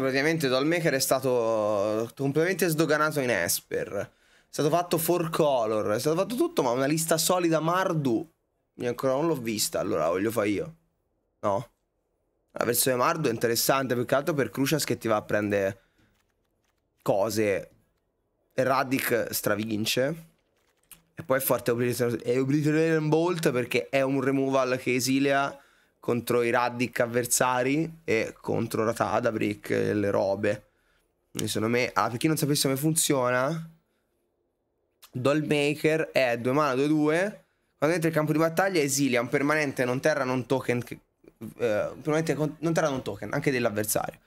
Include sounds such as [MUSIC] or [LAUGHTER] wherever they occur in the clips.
praticamente Dollmaker è stato completamente sdoganato in Esper. È stato fatto for color, è stato fatto tutto, ma una lista solida Mardu. Io ancora non l'ho vista, allora la voglio fare io. No. La versione Mardu è interessante, più che altro per Crucias che ti va a prendere cose. E Radic stravince. E poi è forte Obliterator Bolt perché è un removal che esilia contro i Raddick avversari e contro Ratada Brick e le robe. Quindi secondo me, ah, per chi non sapesse come funziona, Dollmaker è 2 mana 2-2. Quando entra in campo di battaglia esilia un permanente non terra non token, che, eh, permanente non terra non token, anche dell'avversario.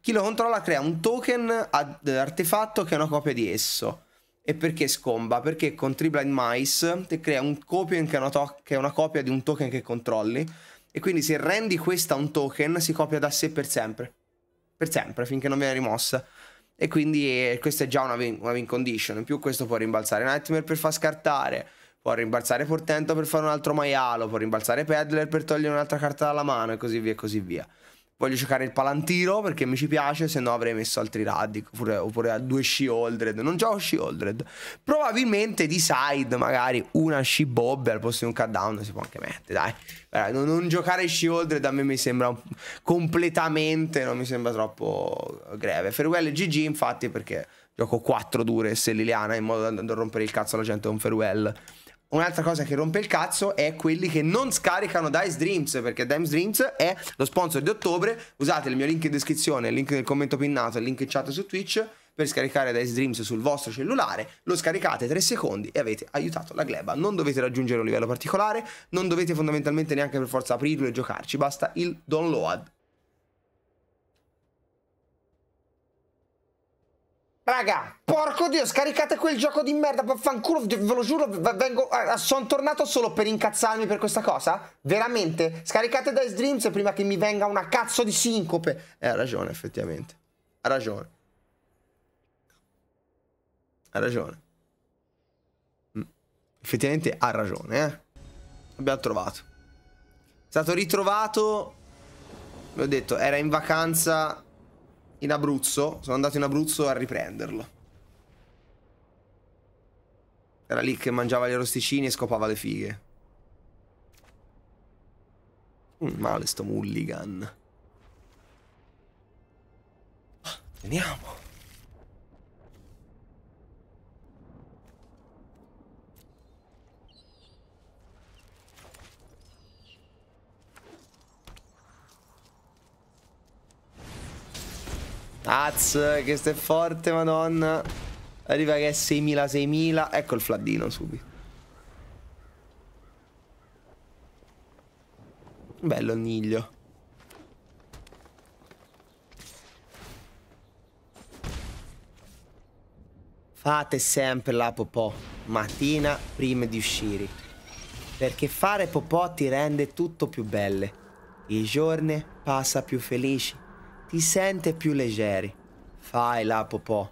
Chi lo controlla crea un token ad, eh, artefatto che è una copia di esso. E perché scomba? Perché con Triblind Mice te crea un token che che è una copia di un token che controlli e quindi se rendi questa un token si copia da sé per sempre. Per sempre, finché non viene rimossa. E quindi eh, questa è già una win, una win condition. In più questo può rimbalzare Nightmare per far scartare. Può rimbalzare Portento per fare un altro maialo. Può rimbalzare Peddler per togliere un'altra carta dalla mano e così via e così via. Voglio giocare il Palantiro perché mi ci piace, se no avrei messo altri raddi, oppure, oppure a due Shieldred. Non gioco Shieldred. Probabilmente di side magari una Shibob al posto di un Cutdown si può anche mettere, dai. Allora, eh, non, non, giocare Shieldred a me mi sembra completamente, non mi sembra troppo greve. Farewell e GG infatti perché gioco 4 dure se Liliana in modo da, da rompere il cazzo alla gente con Farewell. Un'altra cosa che rompe il cazzo è quelli che non scaricano Dice Dreams, perché Dice Dreams è lo sponsor di ottobre. Usate il mio link in descrizione, il link nel commento pinnato, il link in chat su Twitch per scaricare Dice Dreams sul vostro cellulare, lo scaricate 3 secondi e avete aiutato la gleba. Non dovete raggiungere un livello particolare, non dovete fondamentalmente neanche per forza aprirlo e giocarci, basta il download Raga, porco dio, scaricate quel gioco di merda, vaffanculo, ve lo giuro, vengo, ah, ah, sono tornato solo per incazzarmi per questa cosa? Veramente? Scaricate Dice Dreams prima che mi venga una cazzo di sincope. Eh, ha ragione, effettivamente. Ha ragione. Ha ragione. Mm. Effettivamente ha ragione, eh. L'abbiamo trovato. È stato ritrovato, l'ho detto, era in vacanza in Abruzzo, sono andato in Abruzzo a riprenderlo. Era lì che mangiava gli arrosticini e scopava le fighe. Mm, male sto mulligan. Ah, veniamo. Az, che stai forte, madonna. Arriva che è 6.000, 6.000. Ecco il fladdino subito. Bello Niglio. Fate sempre la popò mattina prima di uscire. Perché fare popò ti rende tutto più belle. Il giorno passa più felici ti senti più leggeri. Fai la Popò,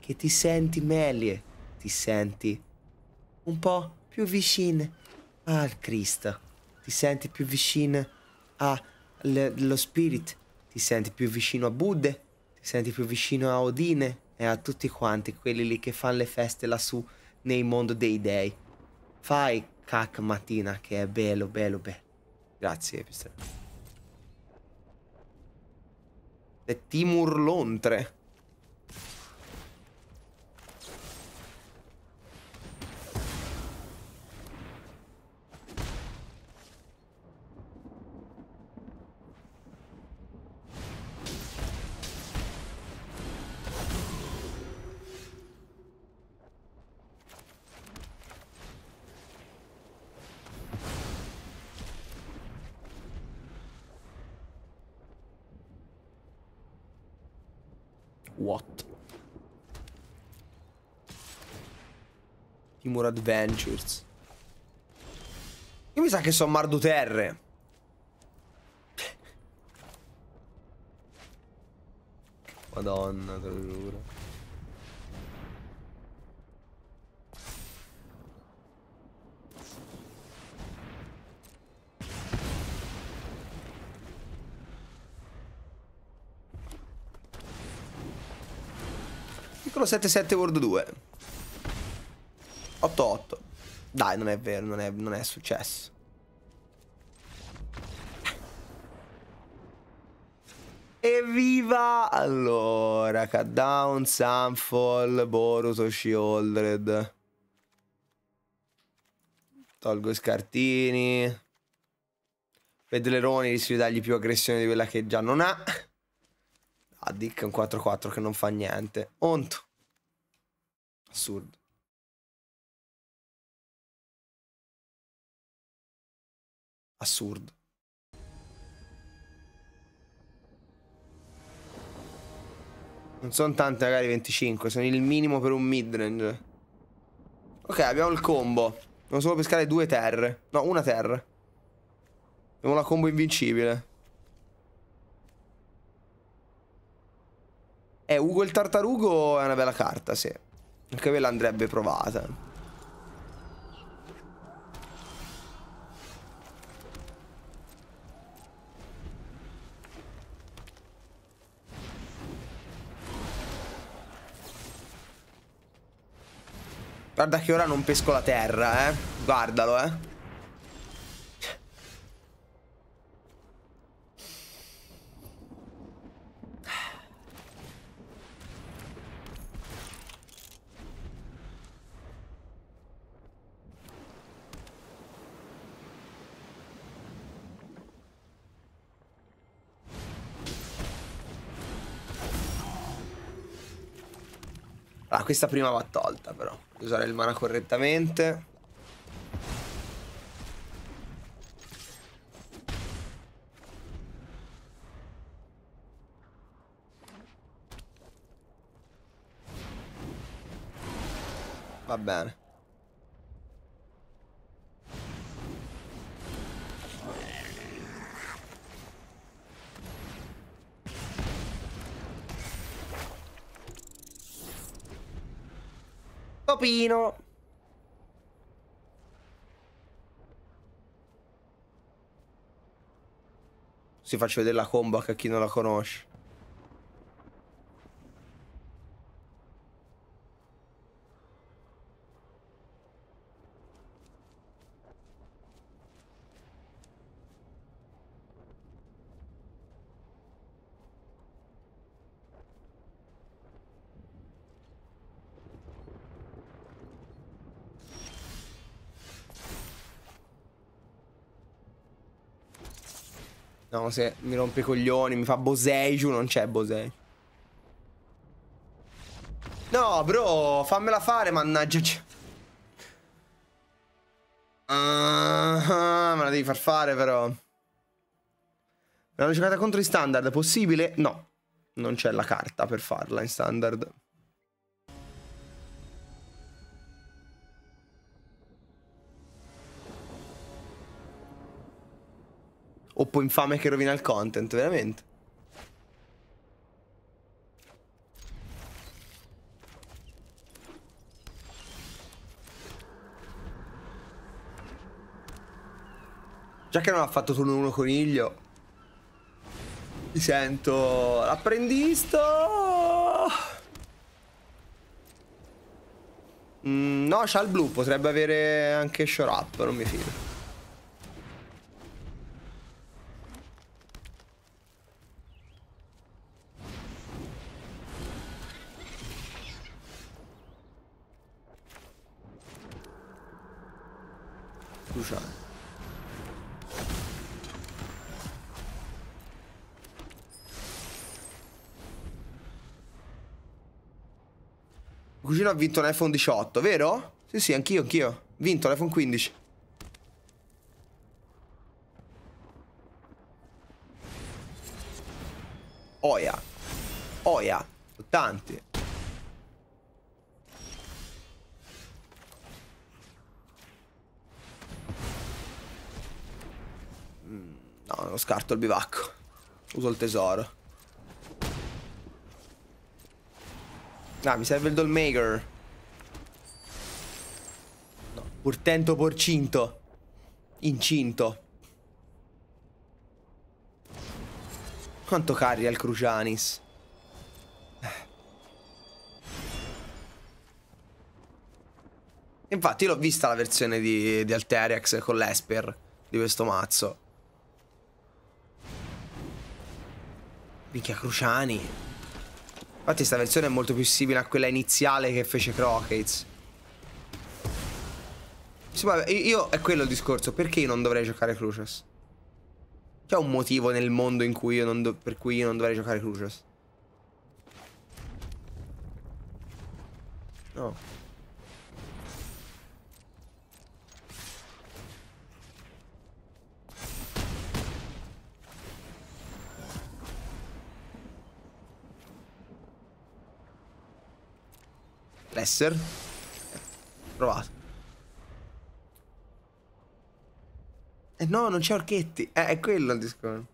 che ti senti meglio, ti senti un po' più vicino al Cristo, ti senti più vicino allo Spirit, ti senti più vicino a Buddha, ti senti più vicino a Odine e a tutti quanti quelli lì che fanno le feste lassù nel mondo dei dei. Fai cac mattina che è bello, bello, bello. Grazie, Epistero. Timur Lontre. Seymour Adventures. Io mi sa che sono Marduterre. Madonna, te lo giuro. Piccolo 77 World 2. 8-8. Dai, non è vero, non è, non è successo. Evviva! Allora, cut down, Sunfall, Borus, Shieldred. Tolgo i scartini. Pedleroni rischio di dargli più aggressione di quella che già non ha. Ah, Dick è un 4-4 che non fa niente. Onto. Assurdo. assurdo. Non sono tante magari 25, sono il minimo per un midrange. Ok, abbiamo il combo. Devo solo pescare due terre. No, una terra. Abbiamo la combo invincibile. Eh, Ugo il tartarugo è una bella carta, sì. Anche quella andrebbe provata. Guarda che ora non pesco la terra, eh. Guardalo, eh. questa prima va tolta però. Usare il mana correttamente. Va bene. Copino. Si faccio vedere la combo a chi non la conosce. cose, mi rompe i coglioni, mi fa Bosei giù non c'è Bosei No, bro, fammela fare, mannaggia. Uh, me la devi far fare, però. Me l'hanno giocata contro i standard, possibile? No, non c'è la carta per farla in standard. Oppo infame che rovina il content, veramente. Già che non ha fatto turno 1 coniglio. Mi sento l'apprendisto. Mm, no, c'ha il blu, potrebbe avere anche Shore Up, non mi fido. bruciare. Cucino ha vinto un iPhone 18, vero? Sì, sì, anch'io, anch'io. Vinto l'iPhone 15. scarto il bivacco. Uso il tesoro. Ah, mi serve il dollmaker. No, portento porcinto. Incinto. Quanto carri al Crucianis? Infatti l'ho vista la versione di, di Alteriax con l'Esper di questo mazzo. Minchia Cruciani Infatti questa versione è molto più simile a quella iniziale che fece Crockets Sì, Insomma, io, è quello il discorso Perché io non dovrei giocare Crucius? C'è un motivo nel mondo cui per cui io non dovrei giocare Crucius? No Lesser. Provato. Eh no, non c'è Orchetti. Eh, è quello il discorso.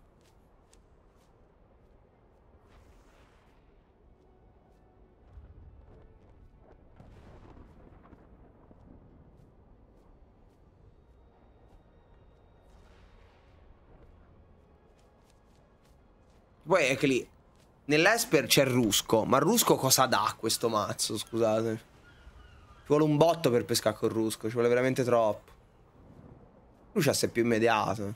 Poi anche lì Nell'Esper c'è Rusco, ma Rusco cosa dà questo mazzo, scusate? Ci vuole un botto per pescare col Rusco, ci vuole veramente troppo. Lui è più immediato.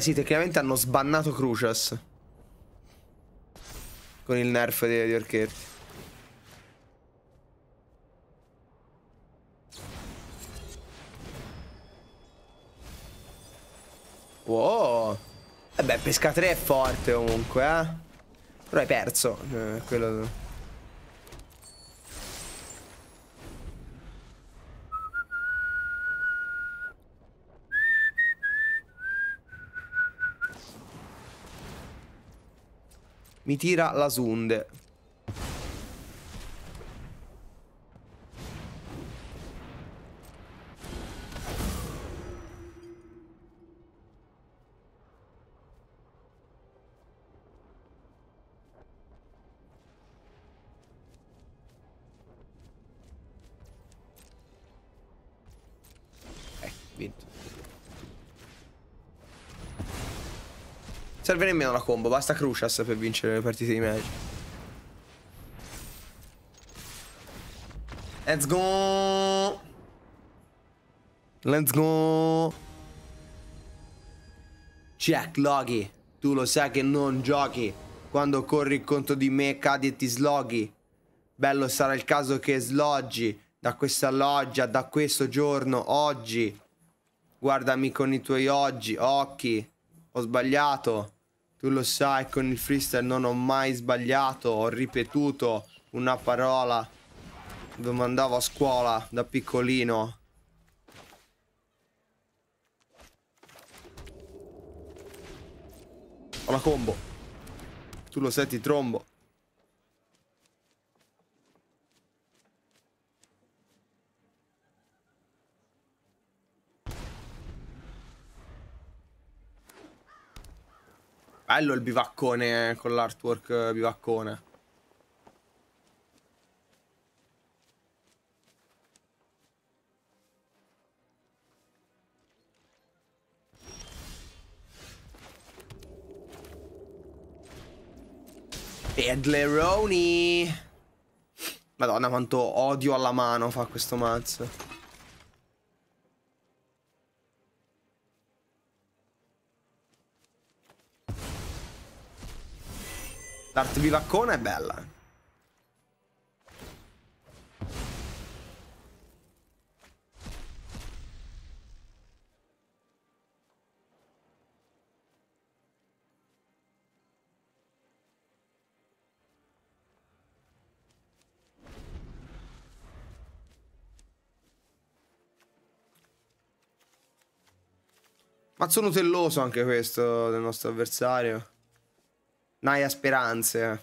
Beh sì, tecnicamente hanno sbannato Crucias. Con il nerf di, di Orchetti. Wow. E eh beh, pesca 3 è forte comunque, eh. Però hai perso. Eh, quello... Mi tira la Sunde. Eh, vinto. serve nemmeno la combo, basta Crucias per vincere le partite di Magic. Let's go! Let's go! Jack Loghi, tu lo sai che non giochi. Quando corri contro di me cadi e ti sloghi. Bello sarà il caso che sloggi da questa loggia, da questo giorno, oggi. Guardami con i tuoi oggi, occhi. Ho sbagliato. Tu lo sai, con il freestyle non ho mai sbagliato, ho ripetuto una parola dove andavo a scuola da piccolino. Ho la combo. Tu lo sai, ti trombo. Bello il bivaccone eh, con l'artwork bivaccone. Pedleroni. Madonna quanto odio alla mano fa questo mazzo. L'art vivaccona è bella. Mazzo telloso anche questo del nostro avversario. Naya Speranze.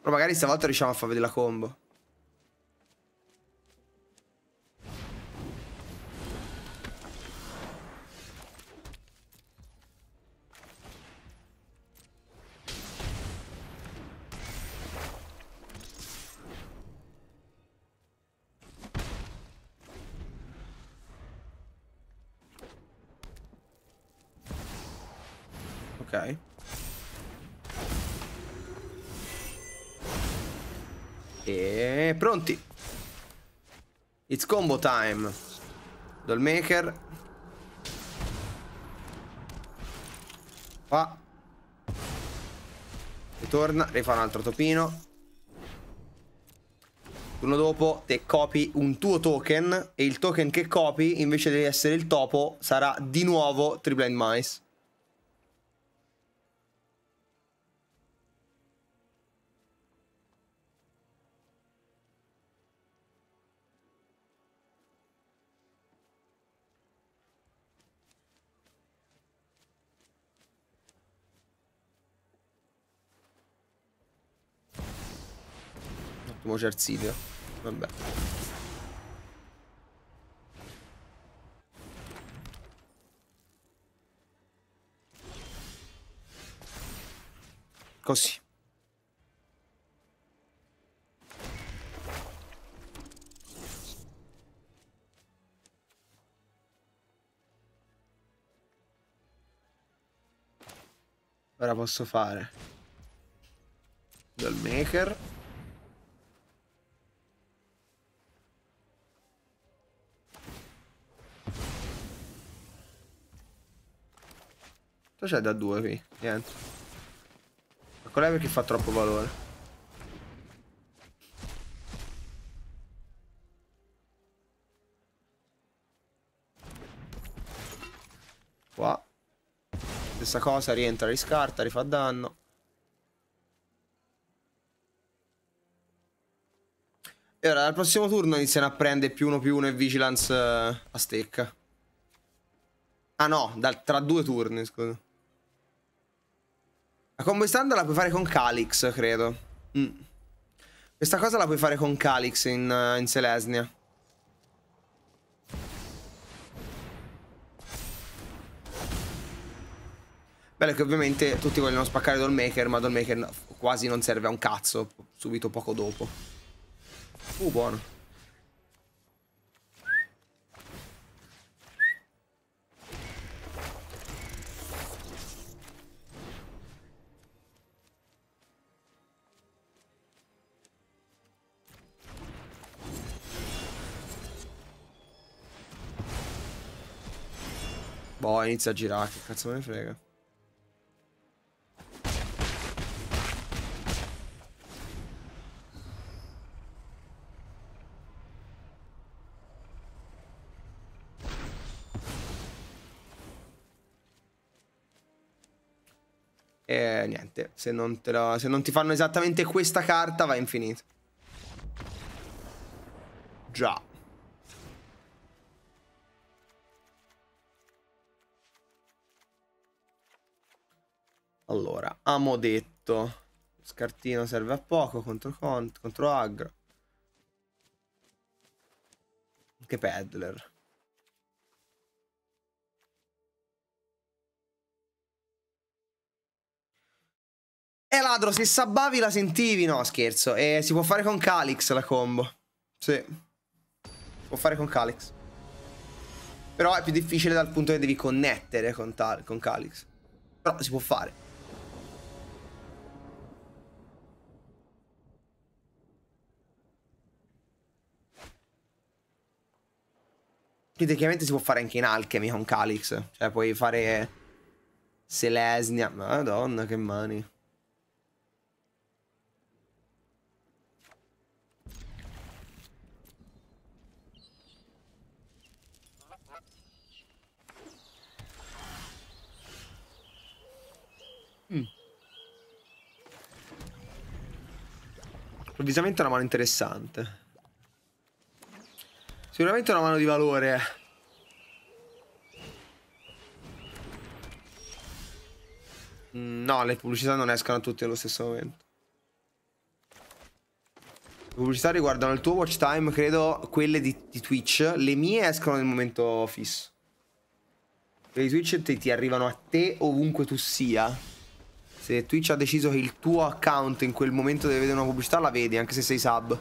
Però magari stavolta riusciamo a far vedere la combo. combo time. Dollmaker. Qua. Ritorna, rifà un altro topino. Turno dopo te copi un tuo token e il token che copi invece di essere il topo sarà di nuovo Tree Mice. Ottimo Cersidio. Vabbè. Così. Ora posso fare. Doll maker. Cosa c'è da 2 qui? Niente. Ma è perché fa troppo valore. Qua. Stessa cosa, rientra, riscarta, rifà danno. E ora al prossimo turno iniziano a prendere più uno più uno e vigilance eh, a stecca. Ah no, dal, tra due turni, scusa. La combo standard la puoi fare con Calix, credo. Mm. Questa cosa la puoi fare con Calix in, uh, in Selesnia. Bello che ovviamente tutti vogliono spaccare Dollmaker, ma Dollmaker quasi non serve a un cazzo, subito poco dopo. Uh, buono. Boh, inizia a girare, che cazzo me ne frega. E niente, se non, te la, se non, ti fanno esattamente questa carta va infinito. Già. Allora, amo detto. Scartino serve a poco contro, cont contro aggro. Anche peddler. E eh, ladro, se sabbavi la sentivi? No, scherzo. E eh, si può fare con Calix la combo. Sì. Si può fare con Calix. Però è più difficile dal punto che devi connettere con, con Calix. Però si può fare. Qui chiaramente si può fare anche in alchemy con Calix. Cioè puoi fare Selesnia. Madonna che mani. Mm. Improvvisamente mm. una mano interessante. Sicuramente una mano di valore. Eh. No, le pubblicità non escono tutte allo stesso momento. Le pubblicità riguardano il tuo watch time, credo, quelle di, di Twitch. Le mie escono nel momento fisso. Quelle di Twitch ti, ti arrivano a te ovunque tu sia. Se Twitch ha deciso che il tuo account in quel momento deve vedere una pubblicità, la vedi, anche se sei sub.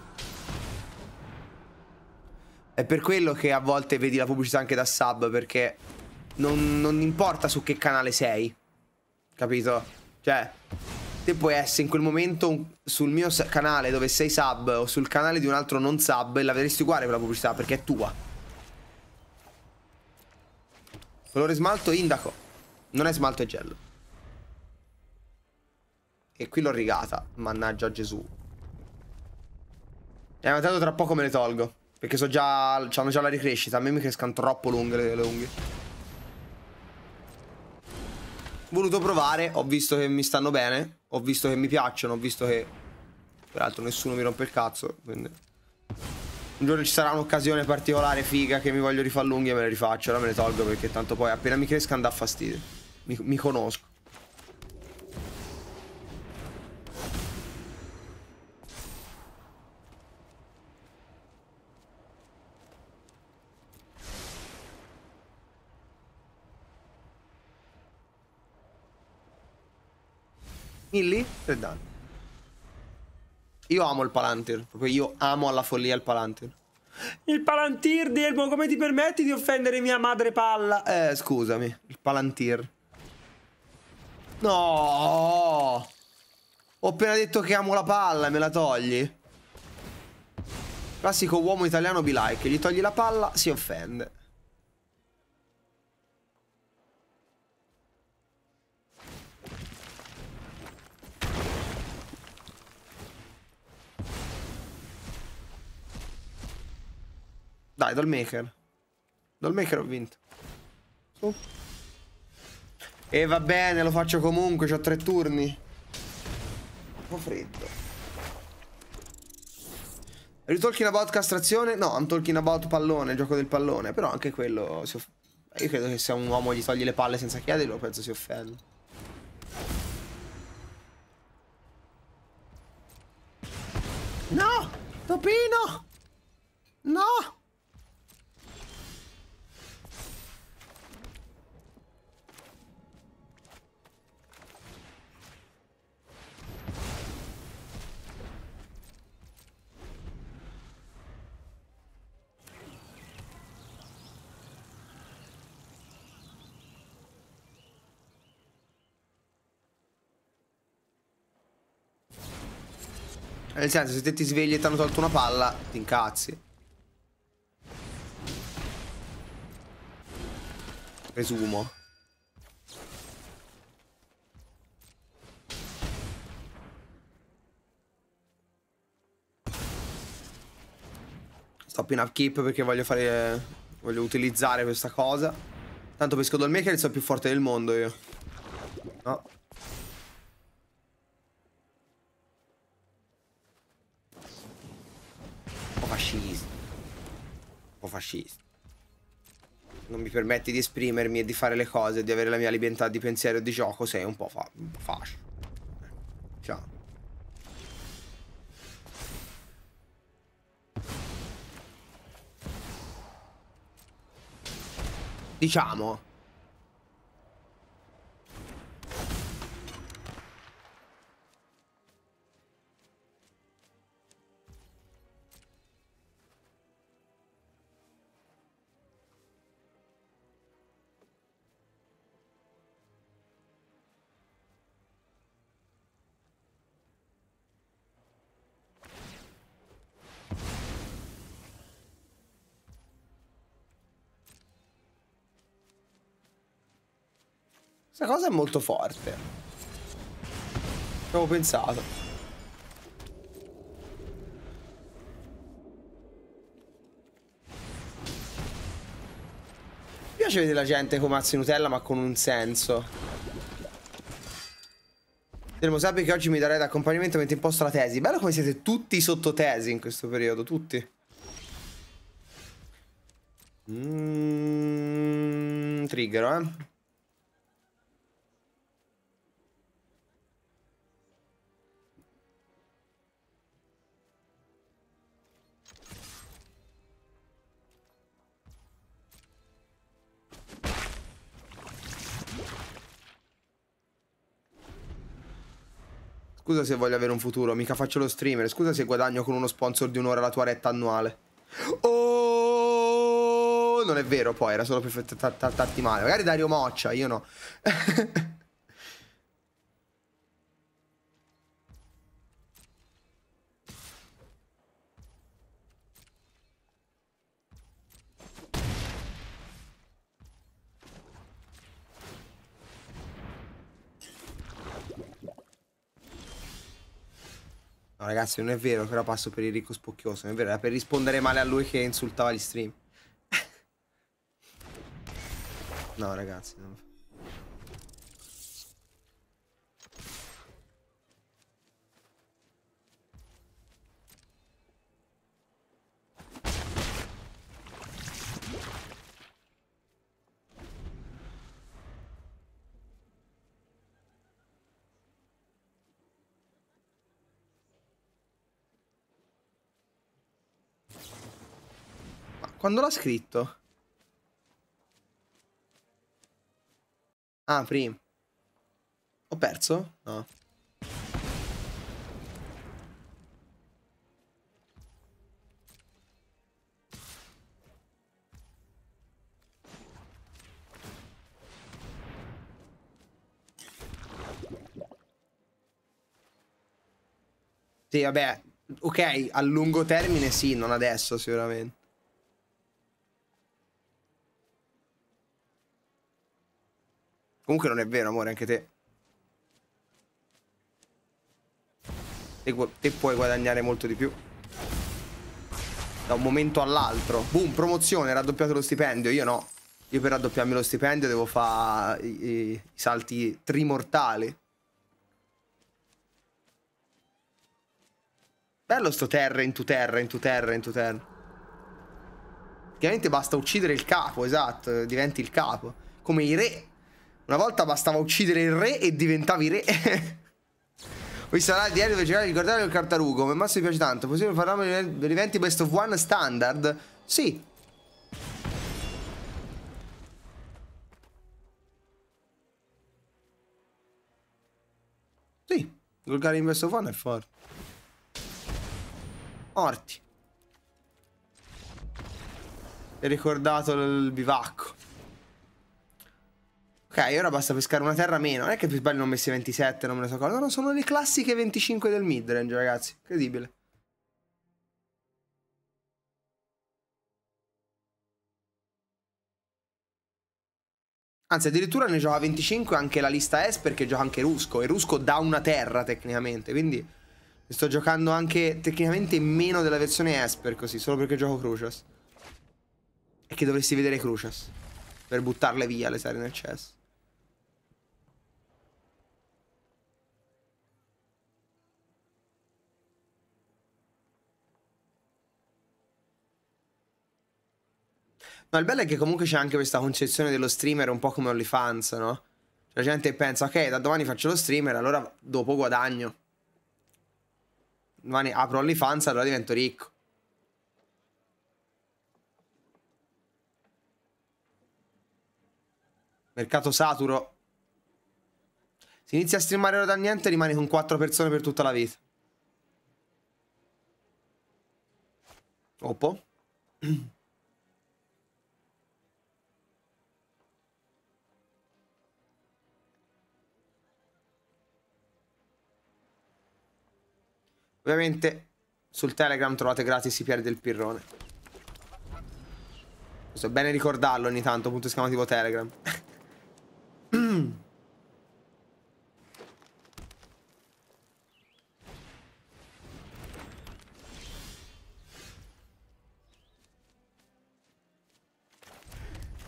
È per quello che a volte vedi la pubblicità anche da sub, perché non, non importa su che canale sei. Capito? Cioè, te puoi essere in quel momento sul mio canale dove sei sub o sul canale di un altro non sub e la vedresti uguale quella pubblicità perché è tua. Colore smalto indaco. Non è smalto è gel. E qui l'ho rigata. Mannaggia Gesù. E eh, ma tanto tra poco me le tolgo. Perché so già, hanno già la ricrescita, a me mi crescono troppo lunghe le, le unghie. Voluto provare, ho visto che mi stanno bene, ho visto che mi piacciono, ho visto che... Peraltro nessuno mi rompe il cazzo, quindi... Un giorno ci sarà un'occasione particolare figa che mi voglio rifare l'unghia e me le rifaccio, ora me le tolgo perché tanto poi appena mi crescano dà fastidio. mi, mi conosco. Milli, Tre danni. Io amo il Palantir, proprio io amo alla follia il Palantir. Il Palantir, Delmo, come ti permetti di offendere mia madre palla? Eh, scusami, il Palantir. No! Ho appena detto che amo la palla, e me la togli? Classico uomo italiano be like, gli togli la palla, si offende. Dai, dal maker. ho vinto. Su. E va bene, lo faccio comunque, ho tre turni. Un po' freddo. Are you talking about castrazione? No, I'm talking about pallone, gioco del pallone. Però anche quello... Io credo che se un uomo gli togli le palle senza chiederlo, penso si offenda. No! Topino! No! Nel senso, se te ti svegli e ti hanno tolto una palla, ti incazzi. Presumo. Stop in upkeep perché voglio fare... Voglio utilizzare questa cosa. Tanto pesco Dollmaker e sono più forte del mondo io. No. fascisti. Un po' fascisti. Non mi permetti di esprimermi e di fare le cose, di avere la mia libertà di pensiero e di gioco, sei un po', fa un po fascio. Ciao. Diciamo Questa cosa è molto forte. Ci avevo pensato. Mi piace vedere la gente come azzi Nutella ma con un senso. Delmo, sappi che oggi mi darai d'accompagnamento mentre imposto la tesi. Bello come siete tutti sotto tesi in questo periodo, tutti. Mm, trigger, eh. Scusa se voglio avere un futuro, mica faccio lo streamer. Scusa se guadagno con uno sponsor di un'ora la tua retta annuale. Oh, non è vero poi, era solo per trattarti male. Magari Dario Moccia, io no. [LAUGHS] ragazzi, non è vero che ora passo per il ricco spocchioso, non è vero, era per rispondere male a lui che insultava gli stream. [LAUGHS] no, ragazzi, non... Quando l'ha scritto? Ah, prima. Ho perso? No. Sì, vabbè, ok, a lungo termine sì, non adesso sicuramente. Comunque non è vero, amore, anche te. Te, te puoi guadagnare molto di più. Da un momento all'altro. Boom, promozione, raddoppiato lo stipendio. Io no. Io per raddoppiarmi lo stipendio devo fare i, i salti trimortali. Bello sto terra in tu terra, in tu terra, in tu terra. Praticamente basta uccidere il capo, esatto, diventi il capo. Come i re una volta bastava uccidere il re e diventavi re. [LAUGHS] Qui sarà il diario per cercare di ricordare il cartarugo. Ma se mi piace tanto. Possiamo parlare di eventi best of one standard? Sì. Sì. Golgare in best of one è forte. Morti. E ricordato il bivacco. Ok, ora basta pescare una terra meno. Non è che più sbaglio non ho messi 27, non me ne so cosa. No, sono le classiche 25 del midrange, ragazzi. Incredibile. Anzi, addirittura ne gioca 25 anche la lista S perché gioca anche Rusco. E Rusco dà una terra tecnicamente. Quindi sto giocando anche tecnicamente meno della versione S per così. Solo perché gioco Crucius. E che dovresti vedere Crucius. Per buttarle via le serie nel chess. Ma il bello è che comunque c'è anche questa concezione dello streamer un po' come OnlyFans, no? Cioè, la gente pensa, ok, da domani faccio lo streamer, allora dopo guadagno. Domani apro OnlyFans, allora divento ricco. Mercato saturo. Si inizia a streamare ora da niente e rimani con quattro persone per tutta la vita. Oppo. [CLEARS THROAT] Ovviamente sul Telegram trovate gratis i piedi del pirrone. Questo è bene ricordarlo ogni tanto, punto esclamativo Telegram. Ti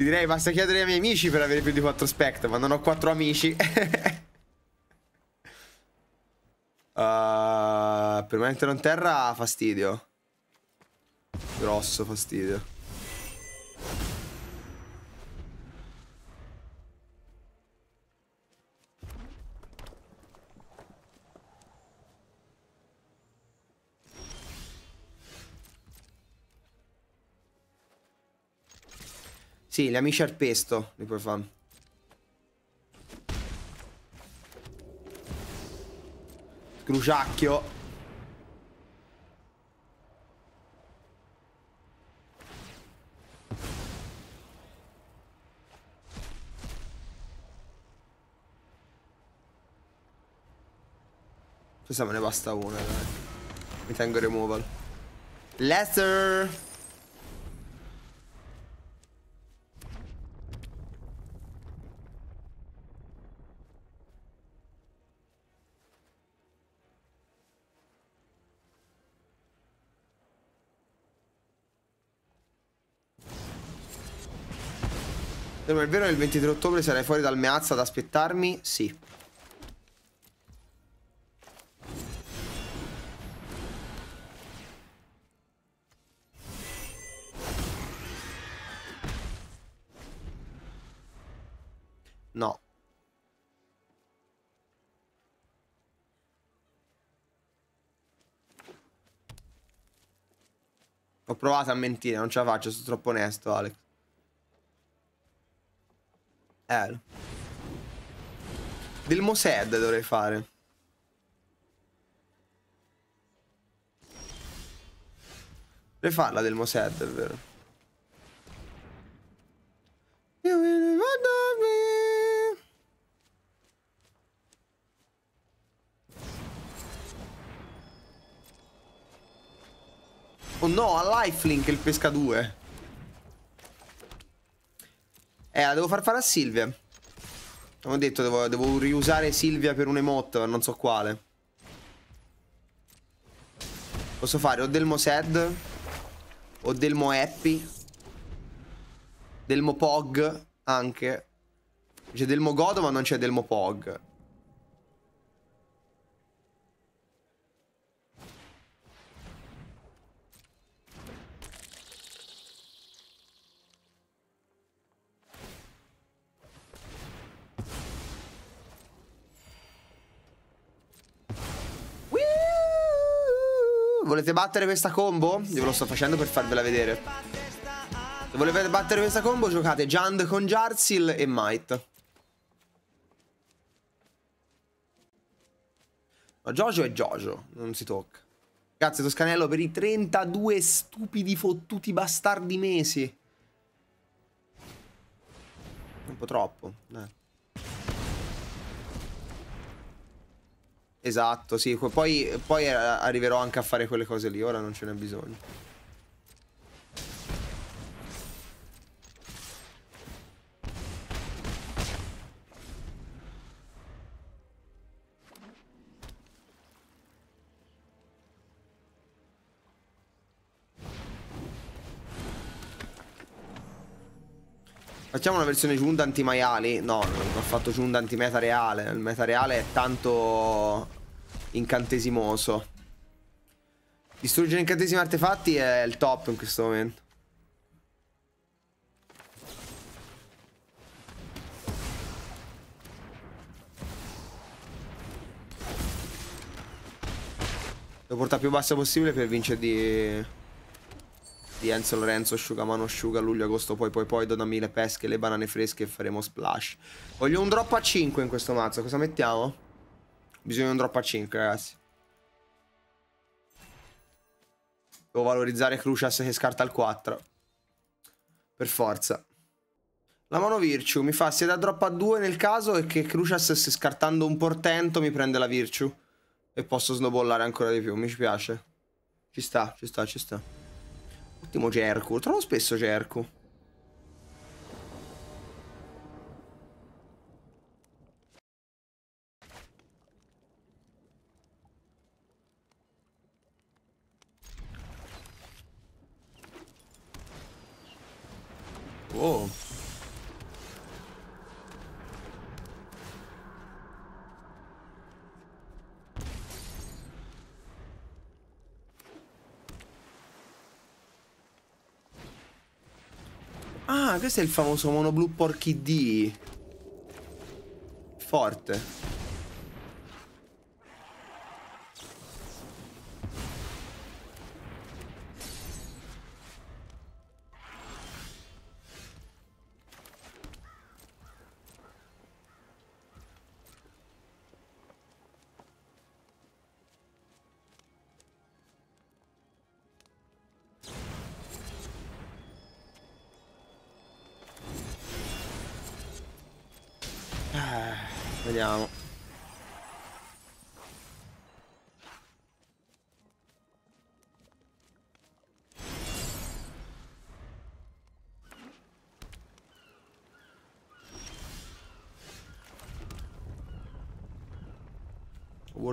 direi basta chiedere ai miei amici per avere più di 4 spec, ma non ho 4 amici. [LAUGHS] uh... Uh, permanentano in terra fastidio. Grosso fastidio. Sì, gli amici al pesto li puoi fare. Cruciacchio. Questa me ne basta una, dai. Mi tengo removal. Lester! non è vero il 23 ottobre sarai fuori dal Meazza ad aspettarmi? Sì. No. Ho provato a mentire, non ce la faccio, sono troppo onesto, Alex. Eh. Del Mosed dovrei fare. Dovrei farla del Mosed, è vero. You will Oh no, ha lifelink il pesca 2. Eh, la devo far fare a Silvia. Come ho detto, devo, devo riusare Silvia per un emote, ma non so quale. Posso fare o Delmo Sad, o Delmo Happy, Delmo Pog anche. C'è Delmo Godo, ma non c'è Delmo Pog. Volete battere questa combo? Io ve lo sto facendo per farvela vedere. Se volete battere questa combo, giocate Jand con Jarsil e Might. No, Jojo è Jojo, non si tocca. Grazie Toscanello per i 32 stupidi fottuti bastardi mesi. Un po' troppo, eh. Esatto, sì, poi, poi eh, arriverò anche a fare quelle cose lì, ora non ce n'è bisogno. Facciamo una versione Jund anti-maiali? No, non ho fatto Jund anti-meta reale. Il meta reale è tanto incantesimoso. Distruggere incantesimi artefatti è il top in questo momento. Devo portare più basso possibile per vincere di di Enzo Lorenzo, asciugamano asciuga, luglio, agosto, poi poi poi, donami mille pesche, le banane fresche e faremo splash. Voglio un drop a 5 in questo mazzo, cosa mettiamo? Bisogna un drop a 5, ragazzi. Devo valorizzare Crucias che scarta il 4. Per forza. La mano Virtue mi fa sia da drop a 2 nel caso e che Crucias se scartando un portento mi prende la Virtue. E posso snowballare ancora di più, mi piace. Ci sta, ci sta, ci sta. Ottimo Gerku, lo trovo spesso Gerku. questo è il famoso monoblu blu porky Forte.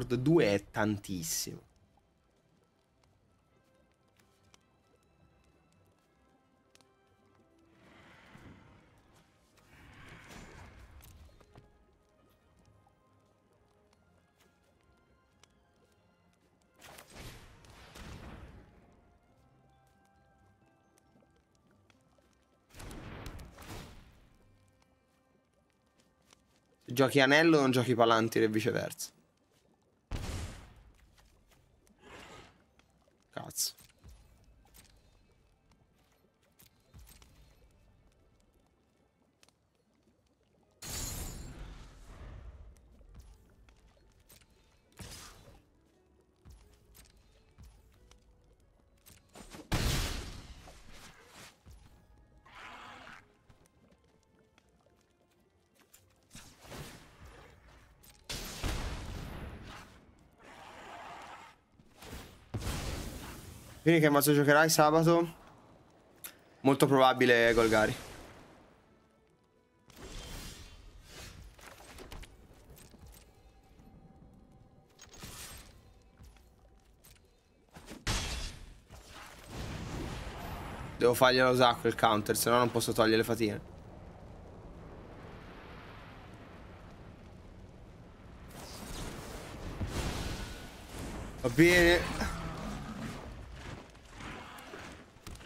Sword 2 è tantissimo. Giochi anello o non giochi palantire e viceversa? Quindi che mazzo giocherai sabato? Molto probabile Golgari. Devo farglielo sacco il counter, se no non posso togliere le fatine. Va bene.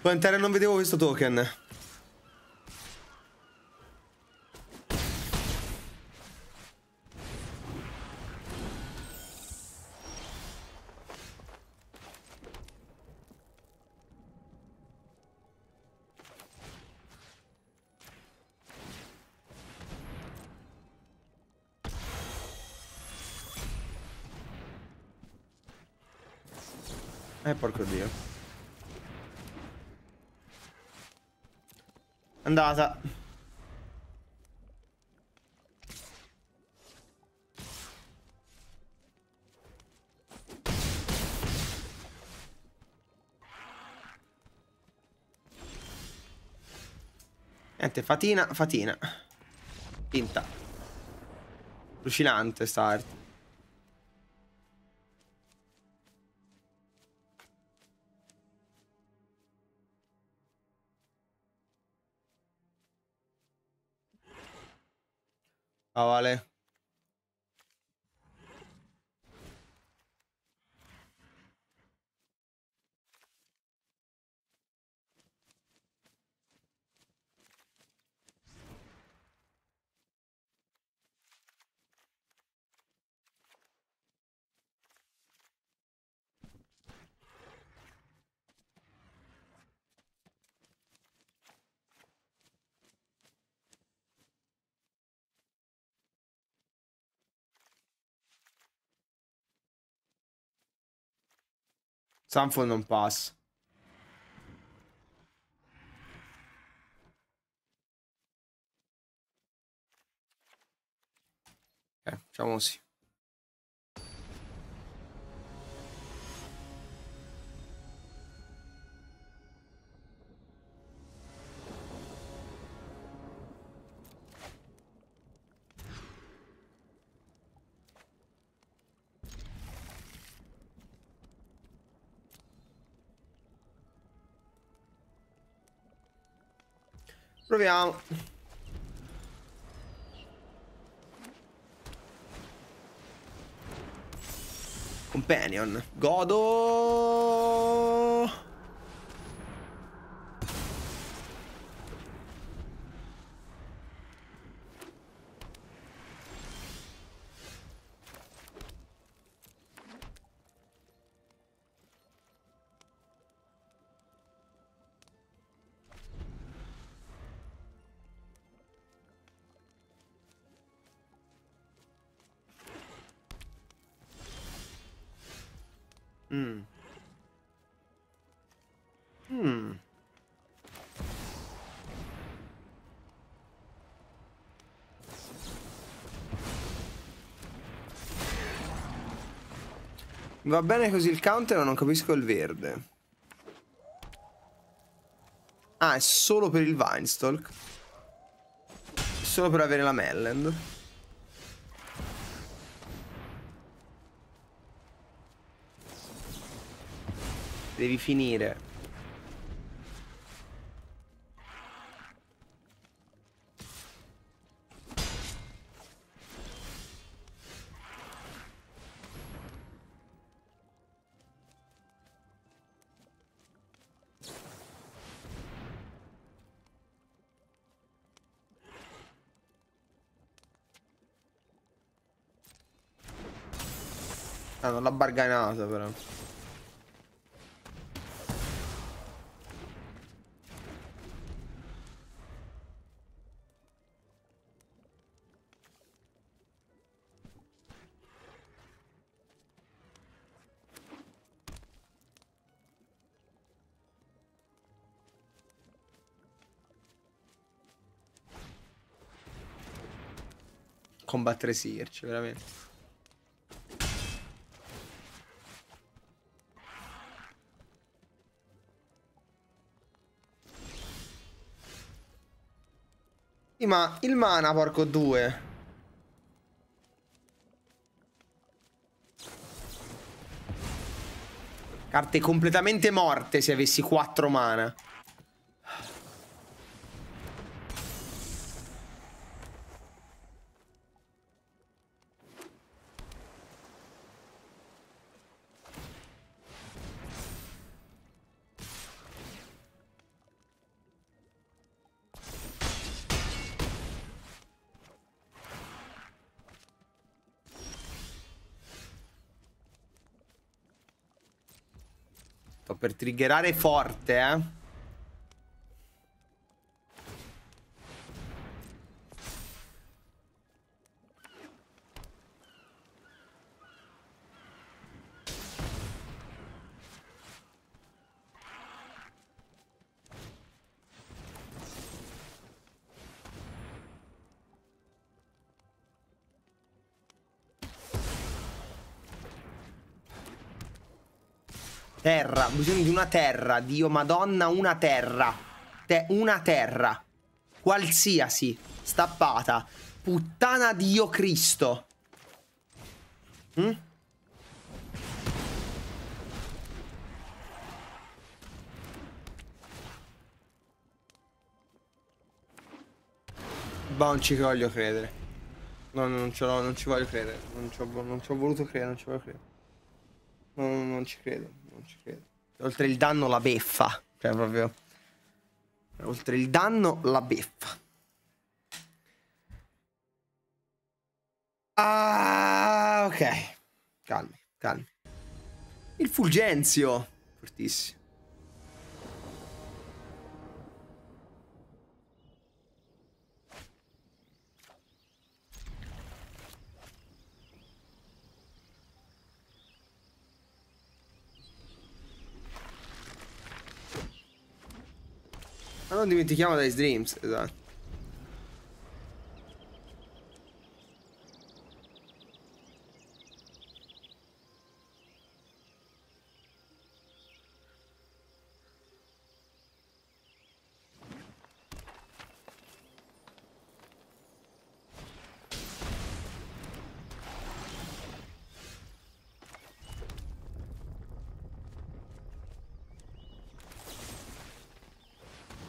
Può entrare non vedevo questo token. Eh, porco dio. Andata. Niente, fatina, fatina. Pinta. Lucinante start Ah, vale. Sanford non passa. Eh, facciamo così. Proviamo. Companion. Godo Va bene così il counter, ma non capisco il verde. Ah, è solo per il Vinestalk. Solo per avere la Melland. Devi finire. armata però Combattere Sirch, veramente ma il mana, porco due. Carte completamente morte se avessi 4 mana. per triggerare forte, eh. Ho bisogno di una terra, Dio madonna, una terra. Te una terra. Qualsiasi. Stappata. Puttana Dio Cristo. Mm? Bah, non ci voglio credere. No, no non, non ci voglio credere. Non ci ho, non ci ho voluto credere, non ci voglio credere. No, no, non ci credo, non ci credo. Oltre il danno, la beffa. Cioè, proprio. Oltre il danno, la beffa. Ah, ok. Calmi, calmi. Il Fulgenzio. Fortissimo. Ma non dimentichiamo Dice Dreams, esatto.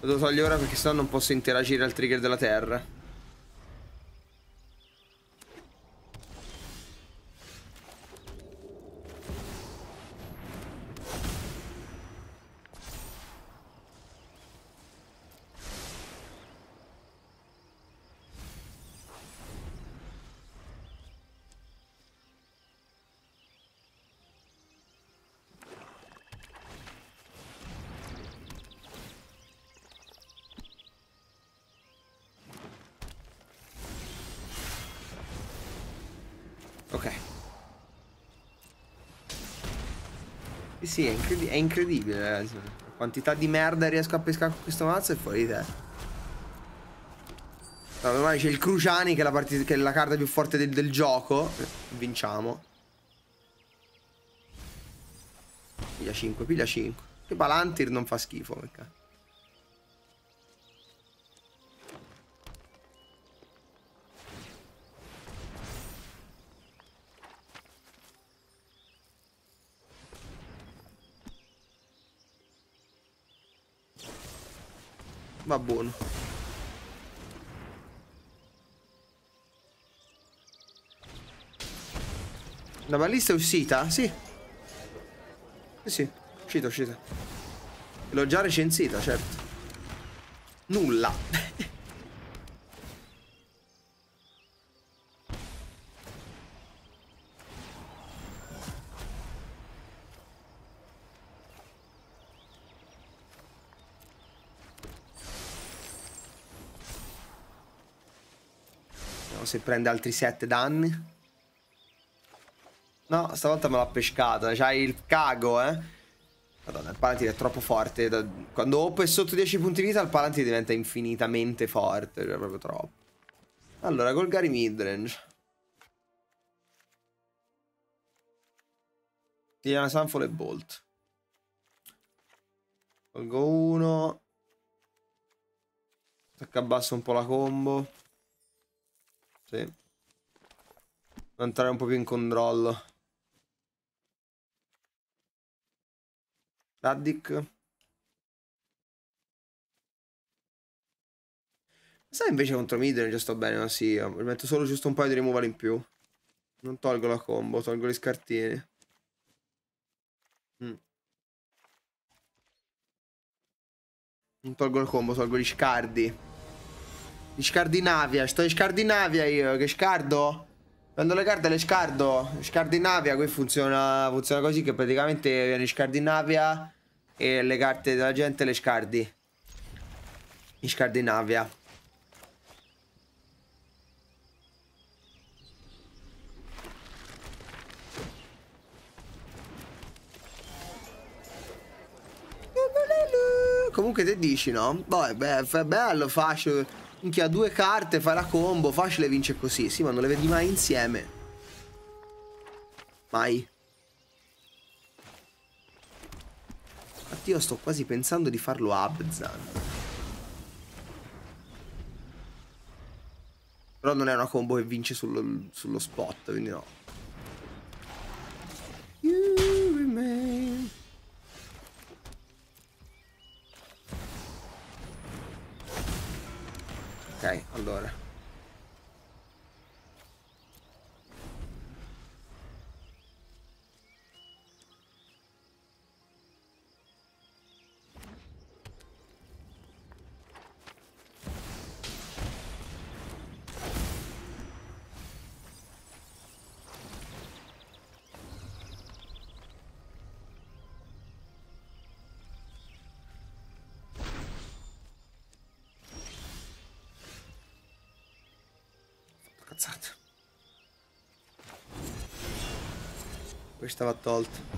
Lo devo ora perché sennò non posso interagire al trigger della terra. Ok. Sì, sì, è, incredi è incredibile. Ragazzi. Eh, la quantità di merda riesco a pescare con questo mazzo è fuori di te. No, ormai c'è il Cruciani che è la, che è la carta più forte del, del gioco. Vinciamo. Piglia 5, piglia 5. Che Palantir non fa schifo, perché... buono. La ballista è uscita? Sì. Sì, sì. Uscita, uscita. L'ho già recensita, certo. Nulla. [LAUGHS] se prende altri 7 danni. No, stavolta me l'ha pescata. C'hai il cago, eh. Madonna, il Palantir è troppo forte. Quando Oppo è sotto 10 punti vita, il Palantir diventa infinitamente forte. Cioè, proprio troppo. Allora, col Gary midrange. Tiana Sanfole e Bolt. Colgo uno. Tocca basso un po' la combo. Sì. Entrare un po' più in controllo. Raddick. Sai invece contro Midden già sto bene, ma sì, metto solo giusto un paio di removal in più. Non tolgo la combo, tolgo gli scartini. Mm. Non tolgo la combo, tolgo gli scardi. Di Scardinavia, sto in Scardinavia io, che scardo? Prendo le carte le scardo. Scardinavia, qui funziona, funziona così che praticamente viene in Scardinavia e le carte della gente le scardi. In Scardinavia. Comunque te dici no? Boh, beh, bello, facile Minchia, due carte, fa la combo, facile vince così. Sì, ma non le vedi mai insieme. Mai. io sto quasi pensando di farlo Abzan. Però non è una combo che vince sullo, sullo spot, quindi no. You remain. ok allora ammazzato. Questa va tolta.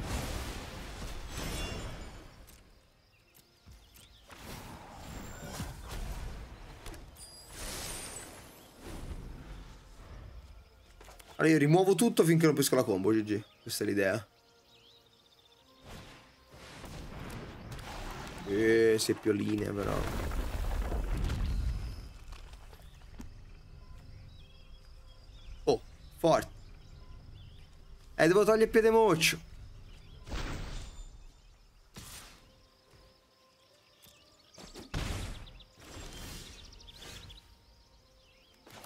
Allora io rimuovo tutto finché non pesco la combo, GG. Questa è l'idea. Eh, si è più linea però. Eh, devo togliere il piede moccio.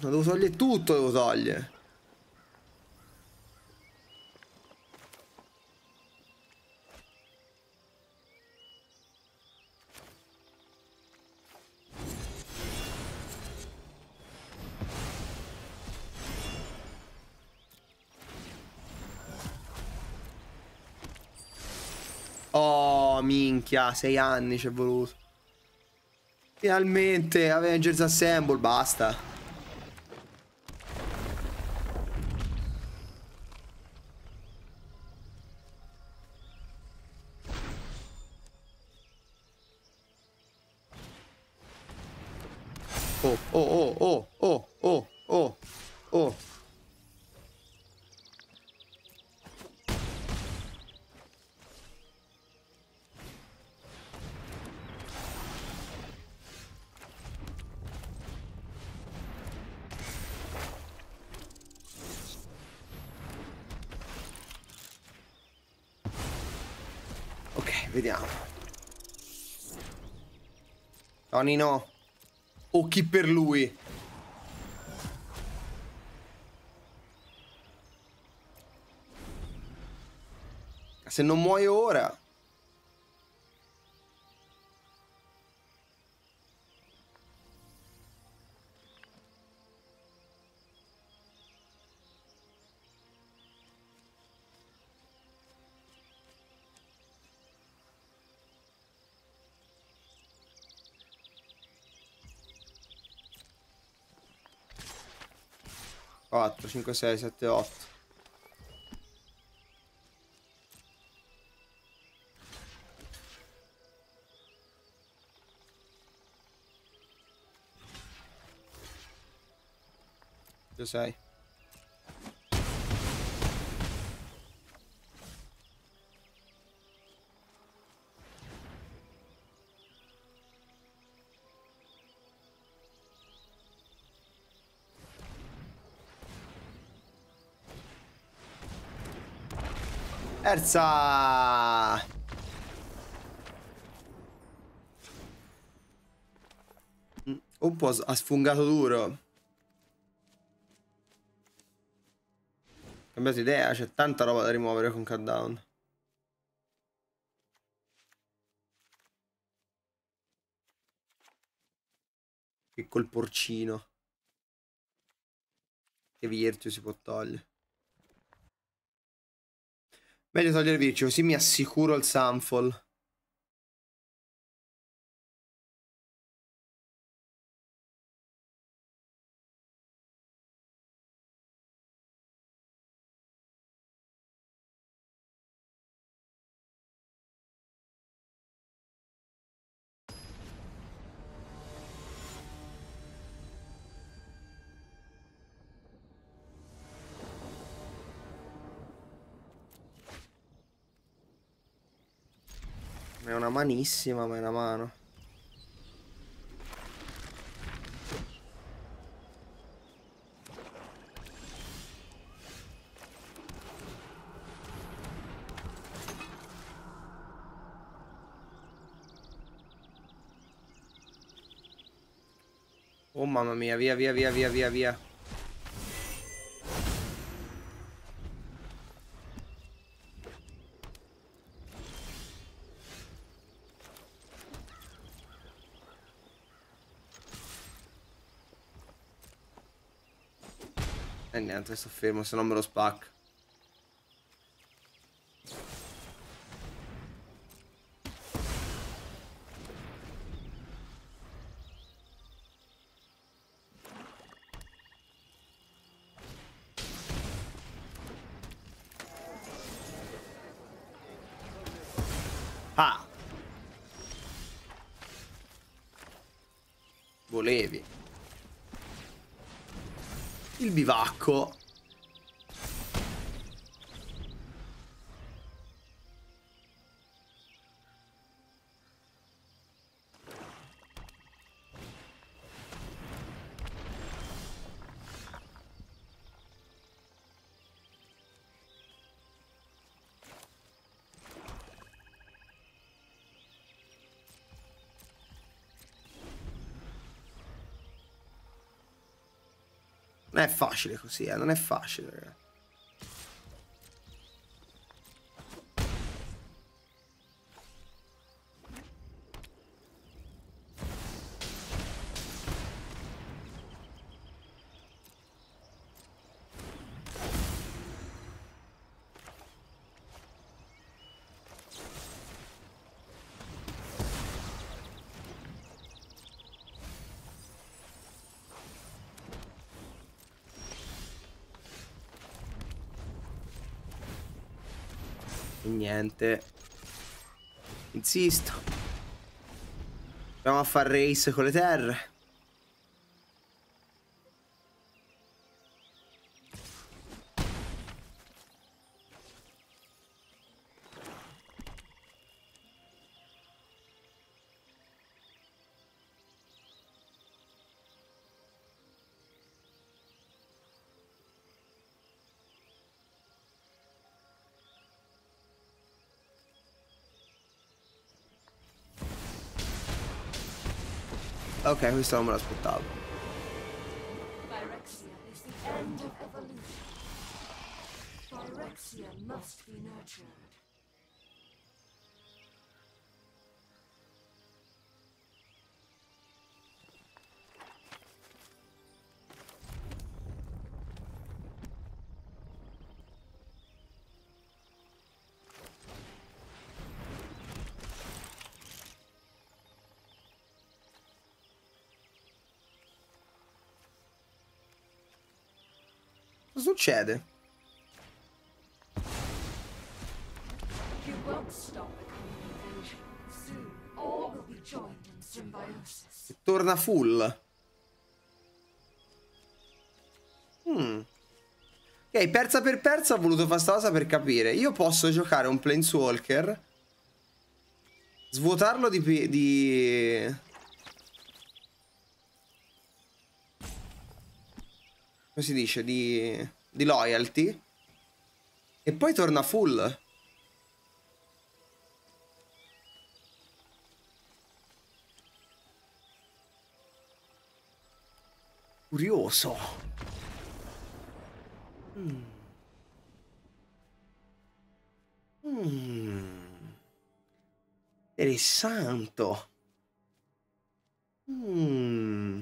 No, devo togliere tutto, devo togliere. già sei anni ci è voluto. Finalmente Avengers Assemble, basta. Oh, oh, oh, oh. Giovanni no. O chi per lui. Se non muoio ora... 4, 5, 6, 7, 8. Dove terza! Mm, un po' ha sfungato duro. Cambiato idea, c'è tanta roba da rimuovere con countdown. Che col porcino. Che Virtue si può togliere. Meglio togliervi così mi assicuro il Sunfall. manissima, ma è una mano. Oh mamma mia, via, via, via, via, via, via. niente, sto fermo, se no me lo spacca. Ah! Volevi il bivacco è facile così, eh, non è facile, ragazzi. niente. Insisto. Andiamo a fare race con le terre. Ok, questo non me l'aspettavo. Phyrexia must be nurtured. succede? Torna full. Hmm. Ok, persa per persa ho voluto fare sta cosa per capire. Io posso giocare un Planeswalker. Svuotarlo di... di... Come si dice? Di di loyalty e poi torna full. Curioso. Mm. Mm. Interessante. Mm.